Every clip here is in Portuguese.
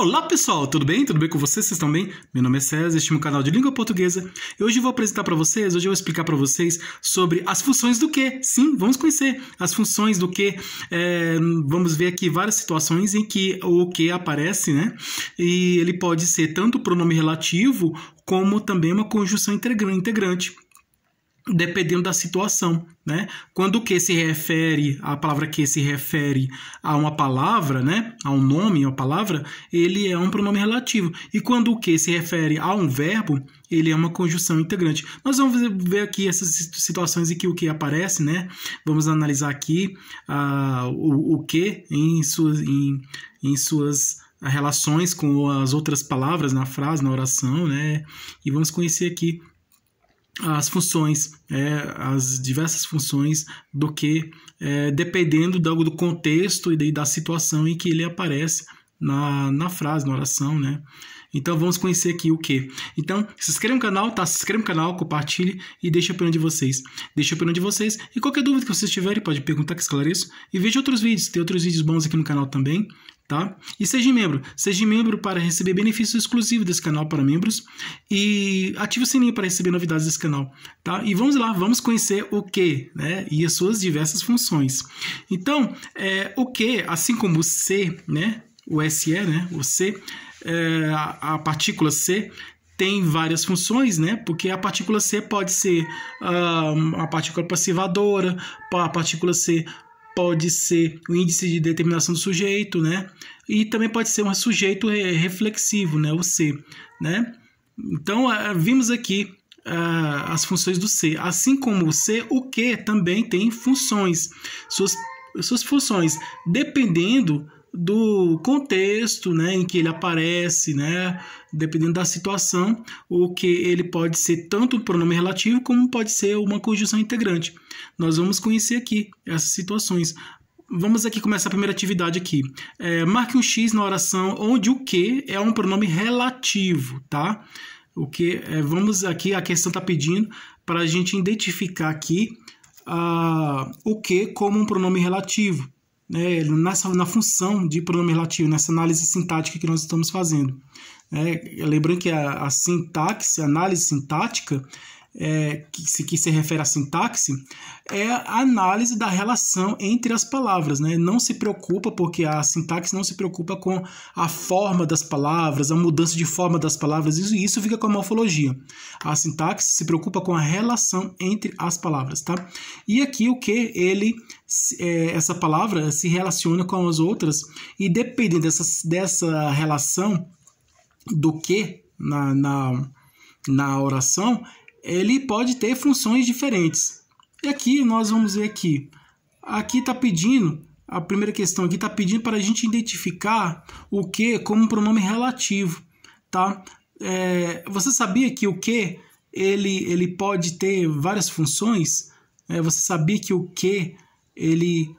Olá pessoal, tudo bem? Tudo bem com vocês? Vocês estão bem? Meu nome é César, este é o canal de língua portuguesa. E hoje eu vou apresentar para vocês, hoje eu vou explicar para vocês sobre as funções do que. Sim, vamos conhecer as funções do que. É, vamos ver aqui várias situações em que o que aparece, né? E ele pode ser tanto pronome relativo como também uma conjunção integrante dependendo da situação, né? Quando que se refere a palavra que se refere a uma palavra, né? A um nome, a palavra, ele é um pronome relativo. E quando o que se refere a um verbo, ele é uma conjunção integrante. Nós vamos ver aqui essas situações em que o que aparece, né? Vamos analisar aqui uh, o, o que em suas, em, em suas relações com as outras palavras na frase, na oração, né? E vamos conhecer aqui as funções, é, as diversas funções, do que é, dependendo do, do contexto e da situação em que ele aparece na, na frase, na oração, né? Então vamos conhecer aqui o que. Então, se inscreve no canal, tá? Se inscreve no canal, compartilhe e deixa a opinião de vocês. Deixa a opinião de vocês. E qualquer dúvida que vocês tiverem, pode perguntar que esclareço. E veja outros vídeos, tem outros vídeos bons aqui no canal também tá? E seja membro. Seja membro para receber benefícios exclusivos desse canal para membros e ative o sininho para receber novidades desse canal, tá? E vamos lá, vamos conhecer o que, né? E as suas diversas funções. Então, é, o que, assim como o C, né? O SE, né? O C, é, a, a partícula C tem várias funções, né? Porque a partícula C pode ser uh, ah, a partícula passivadora, a partícula C pode ser o índice de determinação do sujeito, né? E também pode ser um sujeito é, reflexivo, né? O C, né? Então, vimos aqui as funções do C. Assim como o C, o Q também tem funções, suas, suas funções, dependendo do contexto né, em que ele aparece, né, dependendo da situação, o que ele pode ser tanto um pronome relativo como pode ser uma conjunção integrante. Nós vamos conhecer aqui essas situações. Vamos aqui começar a primeira atividade aqui. É, marque um X na oração onde o que é um pronome relativo, tá? O que é, vamos aqui a questão está pedindo para a gente identificar aqui uh, o que como um pronome relativo, né, nessa, na função de pronome relativo, nessa análise sintática que nós estamos fazendo. Né? Lembrando que a, a sintaxe, a análise sintática, é, que, se, que se refere à sintaxe, é a análise da relação entre as palavras. Né? Não se preocupa, porque a sintaxe não se preocupa com a forma das palavras, a mudança de forma das palavras, isso, isso fica com a morfologia. A sintaxe se preocupa com a relação entre as palavras. Tá? E aqui o que ele, é, essa palavra se relaciona com as outras, e dependendo dessa, dessa relação do que na, na, na oração, ele pode ter funções diferentes. E aqui nós vamos ver aqui. Aqui está pedindo, a primeira questão aqui está pedindo para a gente identificar o que como um pronome relativo, tá? É, você sabia que o que ele, ele pode ter várias funções? É, você sabia que o que ele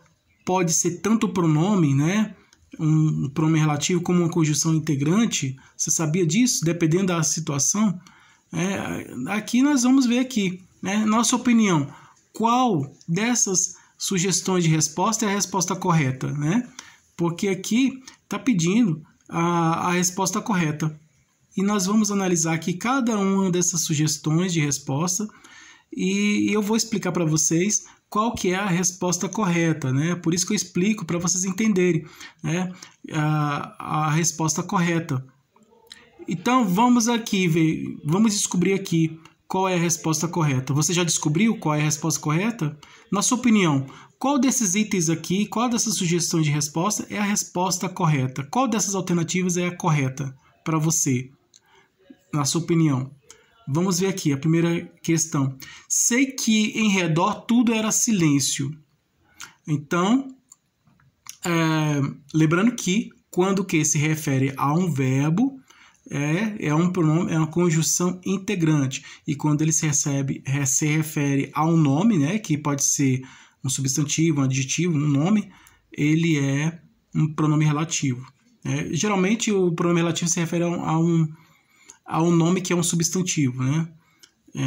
pode ser tanto pronome, né? Um, um pronome relativo como uma conjunção integrante? Você sabia disso? Dependendo da situação, é, aqui nós vamos ver aqui, né? Nossa opinião, qual dessas sugestões de resposta é a resposta correta, né? Porque aqui está pedindo a, a resposta correta. E nós vamos analisar aqui cada uma dessas sugestões de resposta e, e eu vou explicar para vocês qual que é a resposta correta, né? Por isso que eu explico para vocês entenderem né? a, a resposta correta. Então vamos aqui ver, vamos descobrir aqui qual é a resposta correta. Você já descobriu qual é a resposta correta? Na sua opinião, qual desses itens aqui, qual dessas sugestões de resposta é a resposta correta? Qual dessas alternativas é a correta para você? Na sua opinião. Vamos ver aqui a primeira questão. Sei que em redor tudo era silêncio. Então, é, lembrando que quando que se refere a um verbo, é, é um pronome, é uma conjunção integrante. E quando ele se, recebe, é, se refere a um nome, né, que pode ser um substantivo, um adjetivo, um nome, ele é um pronome relativo. Né? Geralmente o pronome relativo se refere a um, a um nome que é um substantivo. Né? É,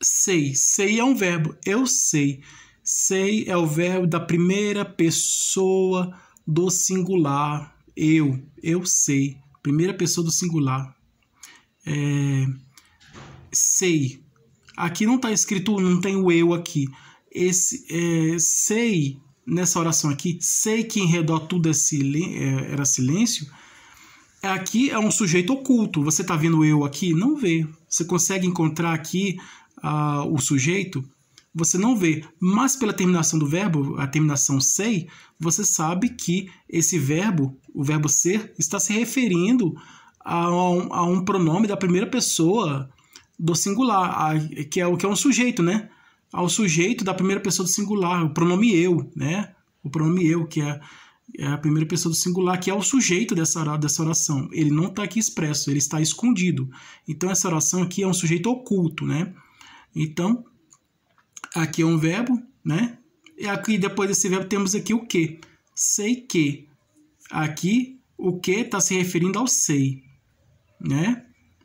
sei. Sei é um verbo. Eu sei. Sei é o verbo da primeira pessoa do singular. Eu. Eu sei primeira pessoa do singular. É, sei. Aqui não está escrito, não tem o eu aqui. Esse é, sei, nessa oração aqui, sei que em redor tudo é silen é, era silêncio. Aqui é um sujeito oculto. Você está vendo eu aqui? Não vê. Você consegue encontrar aqui ah, o sujeito? você não vê. Mas pela terminação do verbo, a terminação sei, você sabe que esse verbo, o verbo ser, está se referindo a um, a um pronome da primeira pessoa do singular, a, que é o que é um sujeito, né? Ao sujeito da primeira pessoa do singular, o pronome eu, né? O pronome eu, que é, é a primeira pessoa do singular, que é o sujeito dessa, dessa oração. Ele não está aqui expresso, ele está escondido. Então, essa oração aqui é um sujeito oculto, né? Então, Aqui é um verbo, né? E aqui depois desse verbo temos aqui o que. Sei que. Aqui o que está se referindo ao sei, né?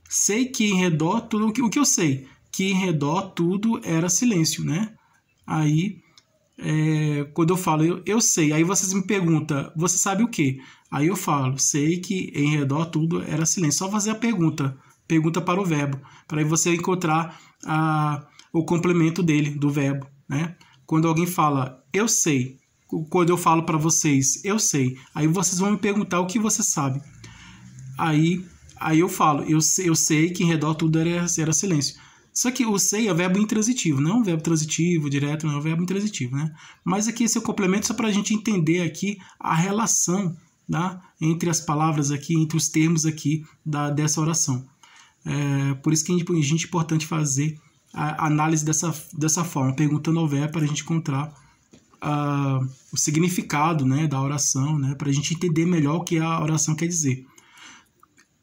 Sei que em redor tudo o que, eu sei, que em redor tudo era silêncio, né? Aí é, quando eu falo eu, eu sei, aí vocês me perguntam, você sabe o que? Aí eu falo, sei que em redor tudo era silêncio. Só fazer a pergunta, pergunta para o verbo, para aí você encontrar a o complemento dele, do verbo. Né? Quando alguém fala eu sei, quando eu falo para vocês eu sei, aí vocês vão me perguntar o que você sabe. Aí, aí eu falo, eu, eu sei que em redor tudo era, era silêncio. Só que o sei é verbo intransitivo, não é um verbo transitivo direto, não é um verbo intransitivo, né? Mas aqui esse é o complemento só para a gente entender aqui a relação tá? entre as palavras aqui, entre os termos aqui da, dessa oração. É, por isso que a gente, a gente é importante fazer a análise dessa, dessa forma, perguntando ao verbo para a gente encontrar uh, o significado né, da oração, né, para a gente entender melhor o que a oração quer dizer.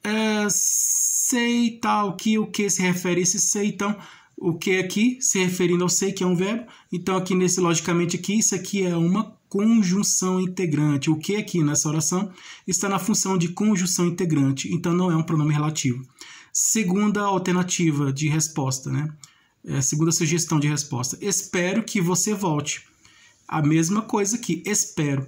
É, sei tal que o que se refere a esse sei, então o que aqui se referindo ao sei que é um verbo, então aqui nesse logicamente aqui isso aqui é uma conjunção integrante. O que aqui nessa oração está na função de conjunção integrante, então não é um pronome relativo. Segunda alternativa de resposta, né? É, segunda sugestão de resposta. Espero que você volte. A mesma coisa aqui, espero.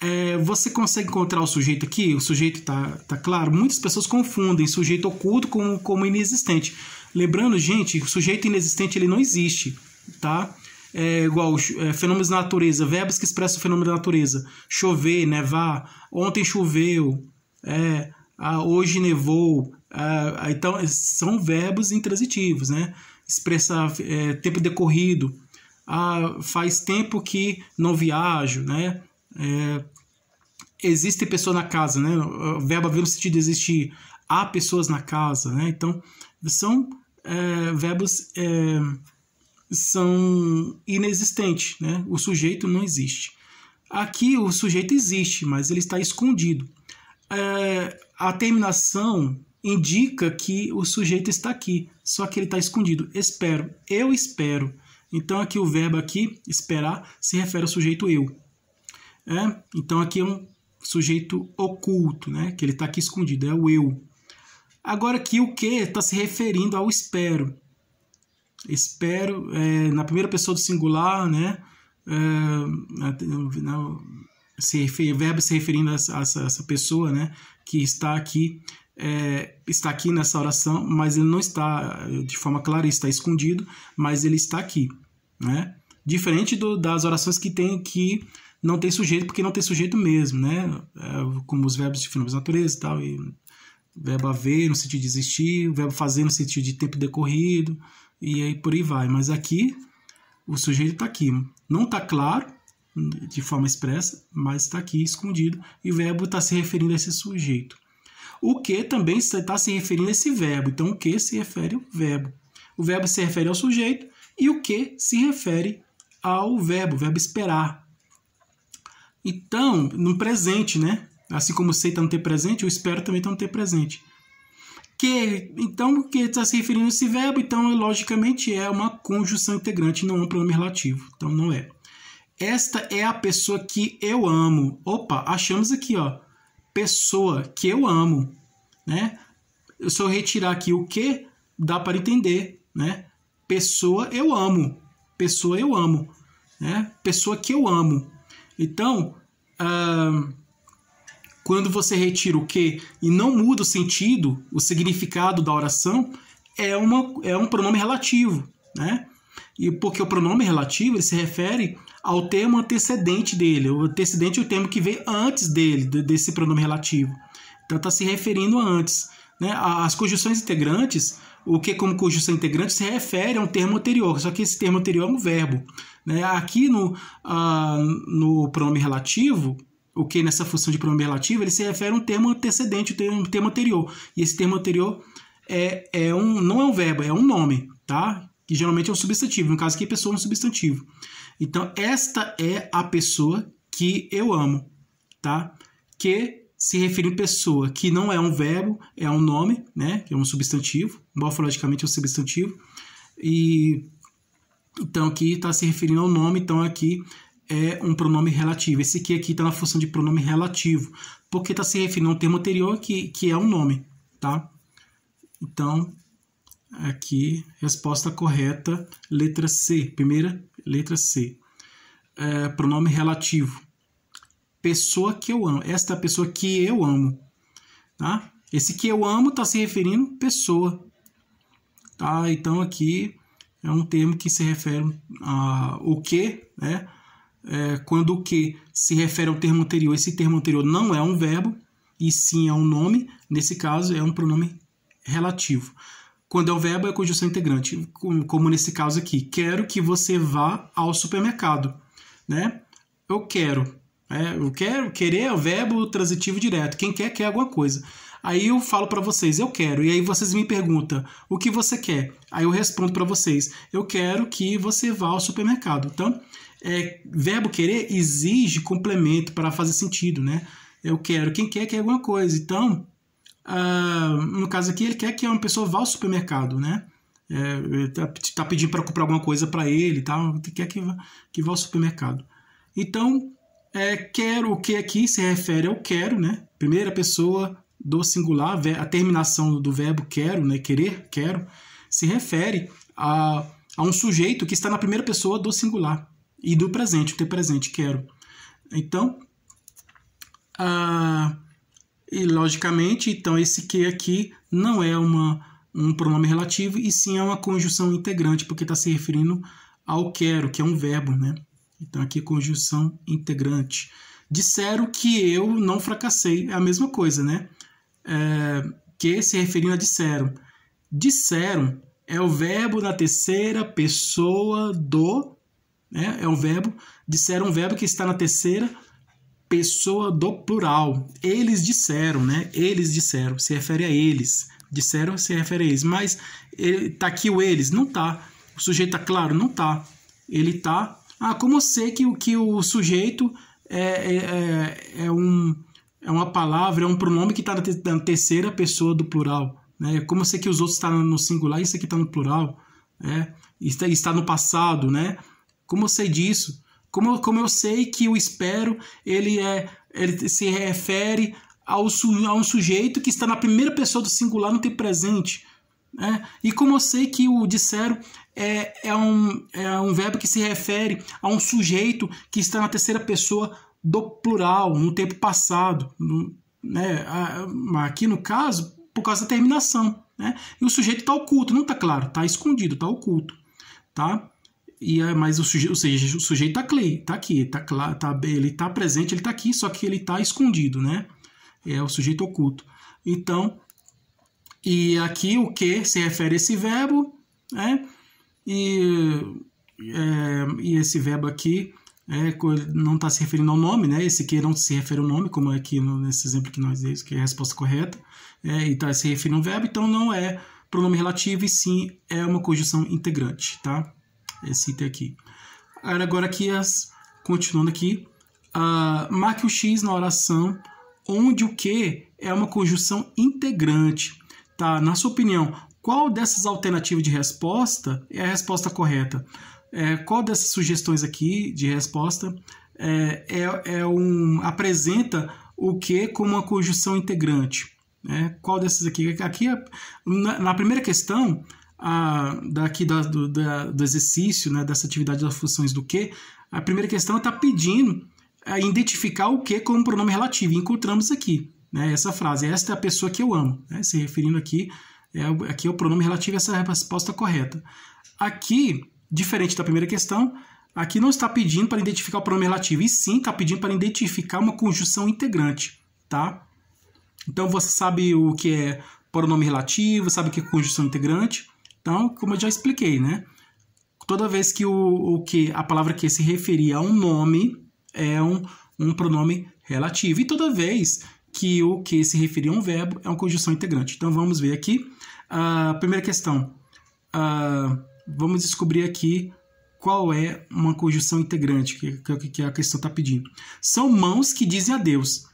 É, você consegue encontrar o sujeito aqui? O sujeito tá, tá claro? Muitas pessoas confundem sujeito oculto com como inexistente. Lembrando, gente, o sujeito inexistente ele não existe, tá? É igual é, fenômenos da natureza, verbos que expressam o fenômeno da natureza. Chover, nevar, ontem choveu, é, ah, hoje nevou. Ah, então, são verbos intransitivos, né? expressa é, tempo decorrido, ah, faz tempo que não viajo, né? É, existe pessoa na casa, né? O verbo haver no sentido de existir, há pessoas na casa, né? Então, são é, verbos é, são inexistentes, né? O sujeito não existe. Aqui o sujeito existe, mas ele está escondido. É, a terminação indica que o sujeito está aqui só que ele está escondido. Espero, eu espero. Então aqui o verbo aqui, esperar, se refere ao sujeito eu. É? Então aqui é um sujeito oculto, né? que ele está aqui escondido, é o eu. Agora aqui o que está se referindo ao espero. Espero, é, na primeira pessoa do singular, né? É, se refer, verbo se referindo a essa, a essa pessoa né? que está aqui é, está aqui nessa oração, mas ele não está é, de forma clara, está escondido, mas ele está aqui, né? Diferente do, das orações que tem que não tem sujeito, porque não tem sujeito mesmo, né? É, como os verbos de fenômenos de natureza e tal, e verbo haver no sentido de existir, verbo fazer no sentido de tempo decorrido, e aí por aí vai. Mas aqui, o sujeito está aqui. Não está claro, de forma expressa, mas está aqui escondido, e o verbo está se referindo a esse sujeito. O que também está se referindo a esse verbo. Então, o que se refere ao verbo. O verbo se refere ao sujeito e o que se refere ao verbo, o verbo esperar. Então, no presente, né? Assim como sei está no ter presente, o espero também está no ter presente. Que, então, que está se referindo a esse verbo, então, logicamente, é uma conjunção integrante, não é um pronome relativo. Então, não é. Esta é a pessoa que eu amo. Opa, achamos aqui, ó pessoa que eu amo, né? Se eu retirar aqui o que, dá para entender, né? Pessoa eu amo, pessoa eu amo, né? Pessoa que eu amo. Então, ah, quando você retira o que e não muda o sentido, o significado da oração, é, uma, é um pronome relativo, né? e porque o pronome relativo ele se refere ao termo antecedente dele. O antecedente é o termo que vem antes dele, desse pronome relativo. Então está se referindo a antes. Né? As conjunções integrantes, o que como conjunção integrante se refere a um termo anterior, só que esse termo anterior é um verbo. Né? Aqui no, no pronome relativo, o que nessa função de pronome relativo, ele se refere a um termo antecedente, um termo anterior. E esse termo anterior é, é um, não é um verbo, é um nome, tá? que geralmente é um substantivo. No caso aqui, pessoa é um substantivo. Então, esta é a pessoa que eu amo, tá? Que se refere a pessoa que não é um verbo, é um nome, né? Que é um substantivo, morfologicamente é um substantivo. E então aqui está se referindo ao nome, então aqui é um pronome relativo. Esse aqui aqui está na função de pronome relativo, porque está se referindo a um termo anterior que, que é um nome, tá? Então, Aqui, resposta correta, letra C. Primeira, letra C. É, pronome relativo. Pessoa que eu amo. Esta é pessoa que eu amo. Tá? Esse que eu amo está se referindo pessoa. Tá? Então, aqui é um termo que se refere a o que, né? É, quando o que se refere ao termo anterior, esse termo anterior não é um verbo, e sim é um nome, nesse caso é um pronome relativo. Quando é o verbo, é conjunção integrante, como nesse caso aqui. Quero que você vá ao supermercado. Né? Eu quero. É, eu quero, querer é o verbo transitivo direto. Quem quer, quer alguma coisa. Aí eu falo para vocês, eu quero. E aí vocês me perguntam, o que você quer? Aí eu respondo para vocês, eu quero que você vá ao supermercado. Então, é, verbo querer exige complemento para fazer sentido, né? Eu quero. Quem quer, quer alguma coisa. Então, Uh, no caso aqui, ele quer que uma pessoa vá ao supermercado, né? É, tá, tá pedindo para comprar alguma coisa para ele e tal, quer que vá, que vá ao supermercado. Então, é, quero, o que aqui se refere ao quero, né? Primeira pessoa do singular, a terminação do verbo quero, né? Querer, quero, se refere a, a um sujeito que está na primeira pessoa do singular e do presente, o ter presente, quero. Então, ah, e, logicamente, então esse que aqui não é uma, um pronome relativo e sim é uma conjunção integrante, porque está se referindo ao quero, que é um verbo, né? Então aqui é conjunção integrante. Disseram que eu não fracassei, é a mesma coisa, né? É, que se referindo a disseram. Disseram é o verbo na terceira pessoa do, né? É o verbo, disseram um verbo que está na terceira pessoa pessoa do plural. Eles disseram, né? Eles disseram, se refere a eles. Disseram, se refere a eles. Mas ele, tá aqui o eles? Não tá. O sujeito tá claro? Não tá. Ele tá. Ah, como eu sei que, que o sujeito é, é, é, é, um, é uma palavra, é um pronome que está na, terceira pessoa do plural. Né? Como eu sei que os outros estão tá no singular, isso aqui está no plural. Né? Está, está no passado, né? Como eu sei disso? Como eu, como eu sei que o espero, ele, é, ele se refere ao su, a um sujeito que está na primeira pessoa do singular no tempo presente. Né? E como eu sei que o disseram é, é, um, é um verbo que se refere a um sujeito que está na terceira pessoa do plural, no tempo passado. No, né? Ah, ah, aqui no caso, por causa da terminação. Né? E o sujeito está oculto, não está claro, está escondido, está oculto. Tá? E é, mas o sujeito, ou seja, o sujeito tá, clay, tá aqui, tá, tá, ele tá presente, ele tá aqui, só que ele tá escondido, né? É o sujeito oculto. Então, e aqui o que se refere a esse verbo, né? E, é, e esse verbo aqui é, não está se referindo ao nome, né? Esse que não se refere ao nome, como é aqui no, nesse exemplo que nós demos, que é a resposta correta, é, e está se referindo ao verbo, então não é pronome relativo e sim é uma conjunção integrante, tá? esse item aqui. Agora aqui, as, continuando aqui, uh, marque o X na oração onde o que é uma conjunção integrante. Tá? Na sua opinião, qual dessas alternativas de resposta é a resposta correta? É, qual dessas sugestões aqui de resposta é, é, é um, apresenta o que como uma conjunção integrante? Né? Qual dessas aqui? Aqui, é, na, na primeira questão, a, daqui da, do, da, do exercício, né, dessa atividade das funções do que, a primeira questão está é pedindo a é, identificar o que como pronome relativo. E encontramos aqui né, essa frase, esta é a pessoa que eu amo, né, se referindo aqui, é, aqui é o pronome relativo, essa é a resposta correta. Aqui, diferente da primeira questão, aqui não está pedindo para identificar o pronome relativo, e sim está pedindo para identificar uma conjunção integrante, tá? Então você sabe o que é pronome relativo, sabe o que é conjunção integrante? Então, como eu já expliquei, né? Toda vez que o, o que a palavra que se referia a um nome é um, um pronome relativo. E toda vez que o que se referia a um verbo é uma conjunção integrante. Então vamos ver aqui. A uh, primeira questão. Uh, vamos descobrir aqui qual é uma conjunção integrante que, que, que a questão está pedindo. São mãos que dizem adeus.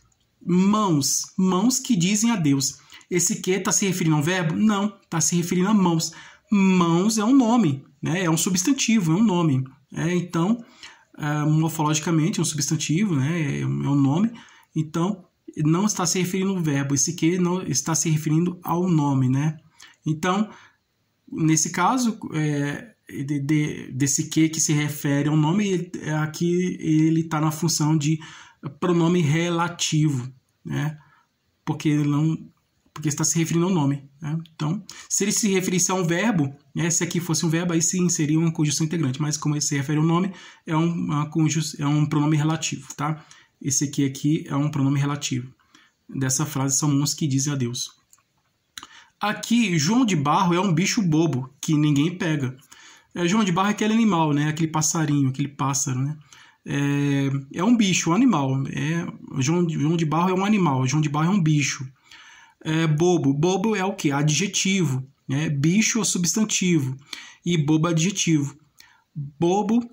Mãos. Mãos que dizem adeus. Esse que está se referindo a um verbo? Não, está se referindo a mãos mãos é um nome, né? é um substantivo, é um nome. É, então, uh, morfologicamente é um substantivo, né? É, é, é, um, nome. Então, não está se referindo ao verbo, esse que não está se referindo ao nome. Né? Então, nesse caso, é, de, de, desse que que se refere ao nome, ele, aqui ele está na função de pronome relativo, né? porque não, porque está se referindo ao nome. Né? Então, se ele se referisse a um verbo, né, se aqui fosse um verbo, aí sim seria uma conjunção integrante, mas como ele se refere ao nome, é um, conjus, é um pronome relativo, tá? Esse aqui, aqui é um pronome relativo. Dessa frase são uns que dizem adeus. Aqui, João de Barro é um bicho bobo que ninguém pega. É, João de Barro é aquele animal, né? Aquele passarinho, aquele pássaro, né? É, é um bicho, um animal. É, João, João de Barro é um animal, João de Barro é um bicho é, bobo. Bobo é o que? Adjetivo. Né? Bicho é substantivo. E bobo é adjetivo. Bobo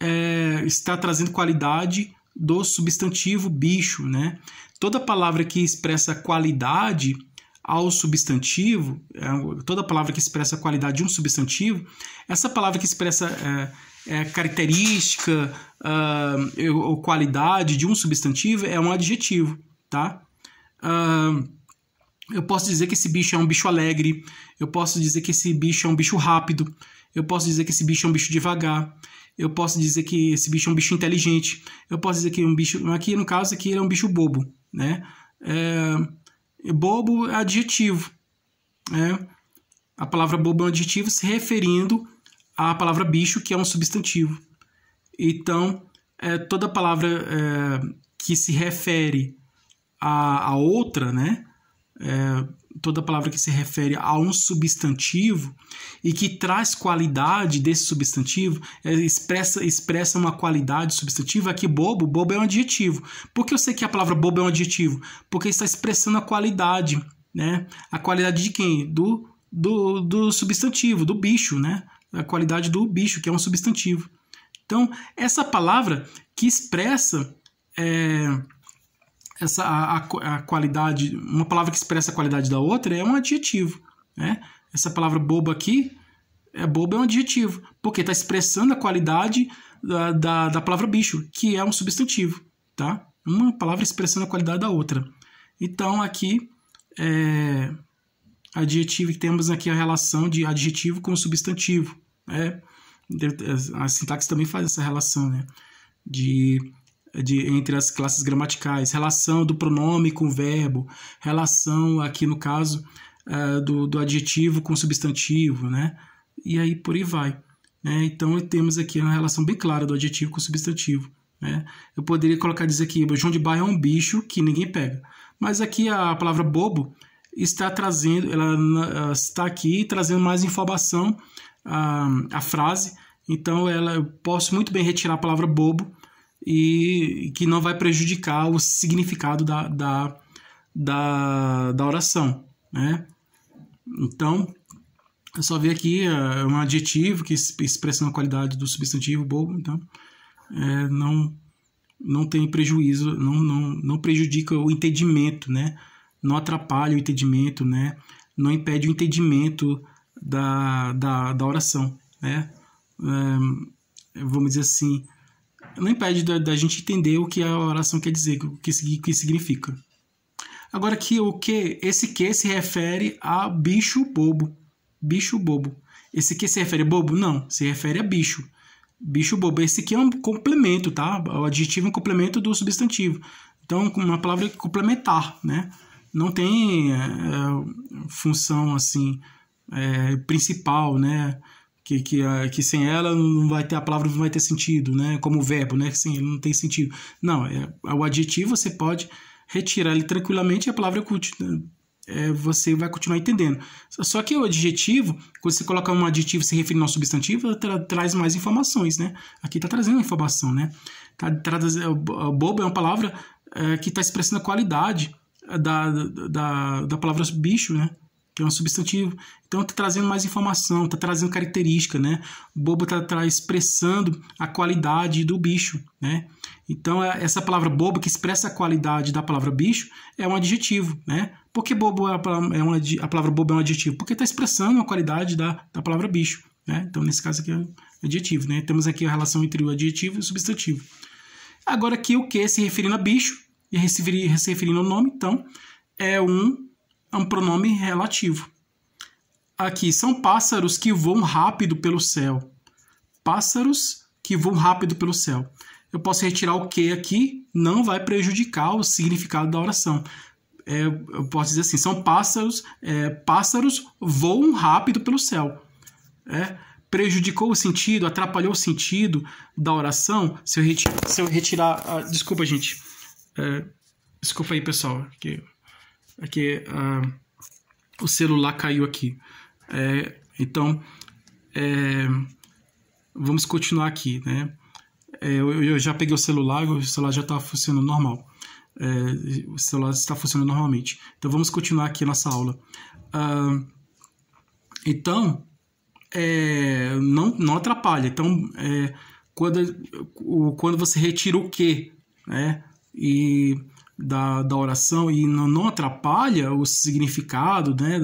é, está trazendo qualidade do substantivo bicho. Né? Toda palavra que expressa qualidade ao substantivo, é, toda palavra que expressa a qualidade de um substantivo, essa palavra que expressa é, é característica ah, ou qualidade de um substantivo é um adjetivo, tá? Uh, eu posso dizer que esse bicho é um bicho alegre, eu posso dizer que esse bicho é um bicho rápido, eu posso dizer que esse bicho é um bicho devagar, eu posso dizer que esse bicho é um bicho inteligente, eu posso dizer que é um bicho. Aqui no caso, aqui ele é um bicho bobo, né? É, bobo é adjetivo, né? A palavra bobo é um adjetivo se referindo à palavra bicho, que é um substantivo. Então, é, toda palavra é, que se refere a, a outra, né? é, toda palavra que se refere a um substantivo e que traz qualidade desse substantivo, é, expressa, expressa uma qualidade substantiva, aqui bobo, bobo é um adjetivo. Por que eu sei que a palavra bobo é um adjetivo? Porque está expressando a qualidade, né? A qualidade de quem? Do, do, do substantivo, do bicho, né? A qualidade do bicho, que é um substantivo. Então, essa palavra que expressa... É, essa a, a, qualidade, uma palavra que expressa a qualidade da outra é um adjetivo, né? Essa palavra boba aqui é boba é um adjetivo, porque está expressando a qualidade da, da, da, palavra bicho, que é um substantivo, tá? Uma palavra expressando a qualidade da outra. Então aqui é adjetivo temos aqui a relação de adjetivo com substantivo, né? A sintaxe também faz essa relação, né? De de, entre as classes gramaticais, relação do pronome com o verbo, relação, aqui no caso, uh, do, do adjetivo com substantivo, né? E aí por aí vai. Né? Então temos aqui uma relação bem clara do adjetivo com substantivo. Né? Eu poderia colocar dizer aqui, João de Barra é um bicho que ninguém pega. Mas aqui a palavra bobo está trazendo, ela está aqui trazendo mais informação à, ah, à frase. Então ela, eu posso muito bem retirar a palavra bobo e que não vai prejudicar o significado da, da, da, da oração. Né? Então, eu só vi aqui é um adjetivo que expressa uma qualidade do substantivo bobo, então é, não não tem prejuízo, não, não, não prejudica o entendimento, né? Não atrapalha o entendimento, né? Não impede o entendimento da, da, da oração, né? É, vamos dizer assim, não impede da, da, gente entender o que a oração quer dizer, o que, o que significa. Agora que o que, esse que se refere a bicho bobo. Bicho bobo. Esse que se refere a bobo? Não, se refere a bicho. Bicho bobo. Esse que é um complemento, tá? O adjetivo é um complemento do substantivo. Então, uma palavra complementar, né? Não tem é, função assim é, principal, né? que, que, ah, que sem ela não vai ter a palavra não vai ter sentido, né? Como o verbo, né? Que sem ele não tem sentido. Não, é, é o adjetivo você pode retirar ele tranquilamente e a palavra é, né? é você vai continuar entendendo. Só que o adjetivo, quando você coloca um adjetivo se referindo ao substantivo, tra traz mais informações, né? Aqui está trazendo informação, né? Tá, tá tra é, bobo é uma palavra é, que está expressando a qualidade da, da, da palavra bicho, né? que é um substantivo. Então está trazendo mais informação, está trazendo característica, né? O bobo está tá expressando a qualidade do bicho, né? Então é, essa palavra bobo que expressa a qualidade da palavra bicho é um adjetivo, né? Por que bobo é, é uma, a palavra bobo é um adjetivo? Porque está expressando a qualidade da, da palavra bicho, né? Então nesse caso aqui é adjetivo, né? Temos aqui a relação entre o adjetivo e o substantivo. Agora aqui o que se referindo a bicho e se referindo ao nome, então é um é um pronome relativo. Aqui são pássaros que voam rápido pelo céu. Pássaros que voam rápido pelo céu. Eu posso retirar o que aqui, não vai prejudicar o significado da oração. É, eu posso dizer assim, são pássaros, é, pássaros voam rápido pelo céu. É, prejudicou o sentido, atrapalhou o sentido da oração. Se eu, retirar, se eu retirar a, ah, desculpa, gente. É, desculpa aí, pessoal. Que... Aqui, é ah, o celular caiu aqui. É, então, é, vamos continuar aqui, né? É, eu, eu, já peguei o celular, o celular já está funcionando normal. É, o celular está funcionando normalmente. Então, vamos continuar aqui a nossa aula. Ah, então, é, não, não atrapalha. Então, quando, quando você retira o que, né? E da, da oração e não, não atrapalha o significado, né?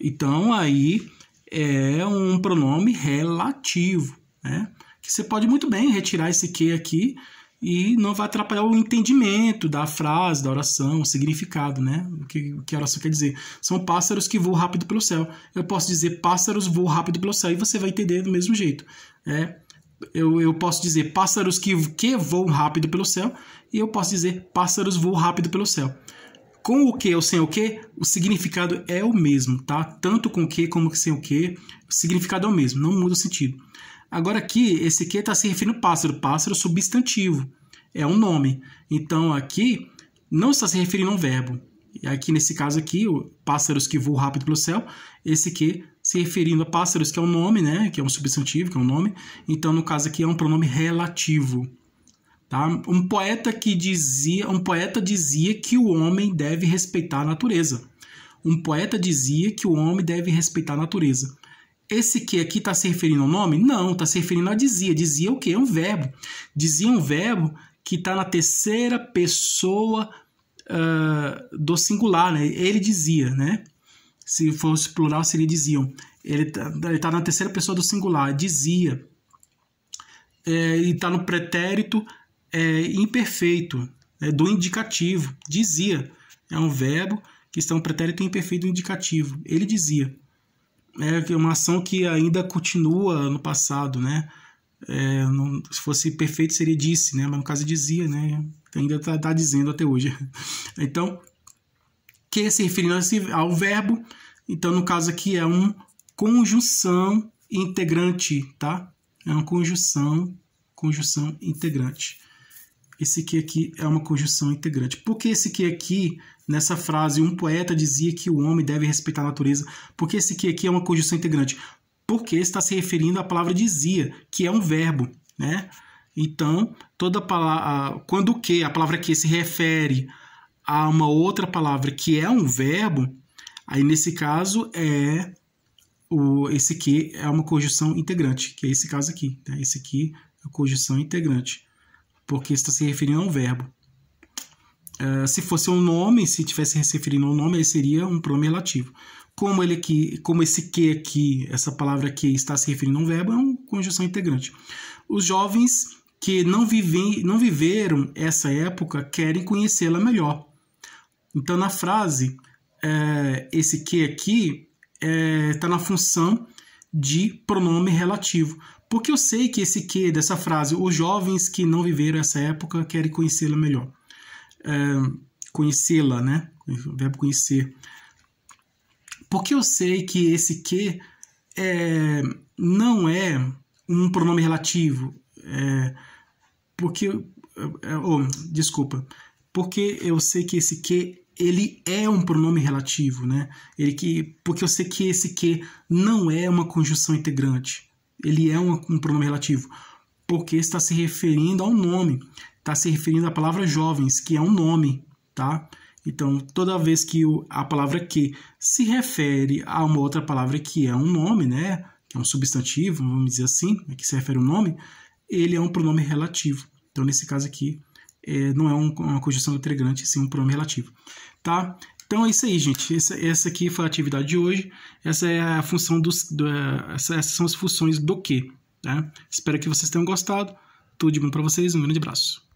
Então aí é um pronome relativo, né? Que você pode muito bem retirar esse que aqui e não vai atrapalhar o entendimento da frase, da oração, o significado, né? O que, o que a oração quer dizer. São pássaros que voam rápido pelo céu. Eu posso dizer pássaros voam rápido pelo céu e você vai entender do mesmo jeito. É, eu, eu posso dizer pássaros que, que voam rápido pelo céu e eu posso dizer pássaros voam rápido pelo céu. Com o que ou sem o que, o significado é o mesmo, tá? Tanto com o que como sem o que, o significado é o mesmo, não muda o sentido. Agora aqui, esse que está se referindo ao pássaro, pássaro substantivo, é um nome. Então aqui não está se referindo a um verbo. Aqui nesse caso aqui, pássaros que voam rápido pelo céu, esse que se referindo a pássaros, que é um nome, né? Que é um substantivo, que é um nome. Então, no caso aqui, é um pronome relativo. Tá? Um poeta que dizia, um poeta dizia que o homem deve respeitar a natureza. Um poeta dizia que o homem deve respeitar a natureza. Esse que aqui está se referindo ao nome? Não, está se referindo a dizia. Dizia o quê? É um verbo. Dizia um verbo que está na terceira pessoa uh, do singular, né? Ele dizia, né? Se fosse plural, seria diziam. Ele está tá na terceira pessoa do singular, dizia. É, e está no pretérito é, imperfeito, é, do indicativo, dizia. É um verbo que está no pretérito imperfeito do indicativo. Ele dizia. É, é uma ação que ainda continua no passado, né? É, não, se fosse perfeito seria disse, né? Mas no caso dizia, né? Ainda está tá dizendo até hoje. Então, que se assim, referindo ao verbo. Então, no caso aqui, é uma conjunção integrante, tá? É uma conjunção, conjunção integrante. Esse que aqui é uma conjunção integrante. Por que esse que aqui, nessa frase, um poeta dizia que o homem deve respeitar a natureza? Porque esse que aqui é uma conjunção integrante? Porque está se referindo à palavra dizia, que é um verbo, né? Então, toda palavra, quando o que, a palavra que se refere a uma outra palavra que é um verbo, aí nesse caso é o, esse que é uma conjunção integrante, que é esse caso aqui. Tá? Esse aqui é conjunção integrante, porque está se referindo a um verbo. Uh, se fosse um nome, se tivesse se referindo a um nome, ele seria um pronome relativo. Como ele aqui, como esse que aqui, essa palavra que está se referindo a um verbo, é uma conjunção integrante. Os jovens que não, vivem, não viveram essa época querem conhecê-la melhor. Então, na frase, é, esse que aqui está é, tá na função de pronome relativo. Porque eu sei que esse que dessa frase, os jovens que não viveram essa época querem conhecê-la melhor. É, conhecê-la, né? O verbo conhecer. Porque eu sei que esse que é, não é um pronome relativo. É, porque. É, é, oh, desculpa. Porque eu sei que esse que ele é um pronome relativo, né? Ele que, porque eu sei que esse que não é uma conjunção integrante. Ele é um, um pronome relativo, porque está se referindo ao nome, está se referindo à palavra jovens, que é um nome, tá? Então, toda vez que o, a palavra que se refere a uma outra palavra que é um nome, né? Que é um substantivo, vamos dizer assim, né? que se refere ao nome, ele é um pronome relativo. Então, nesse caso aqui, é, não é um, uma conjunção integrante, sim um pronome relativo. Tá? Então é isso aí, gente. Essa, essa aqui foi a atividade de hoje. Essa é a função dos. Do, é, essa, essas são as funções do que. Tá? Espero que vocês tenham gostado. Tudo de bom para vocês. Um grande abraço.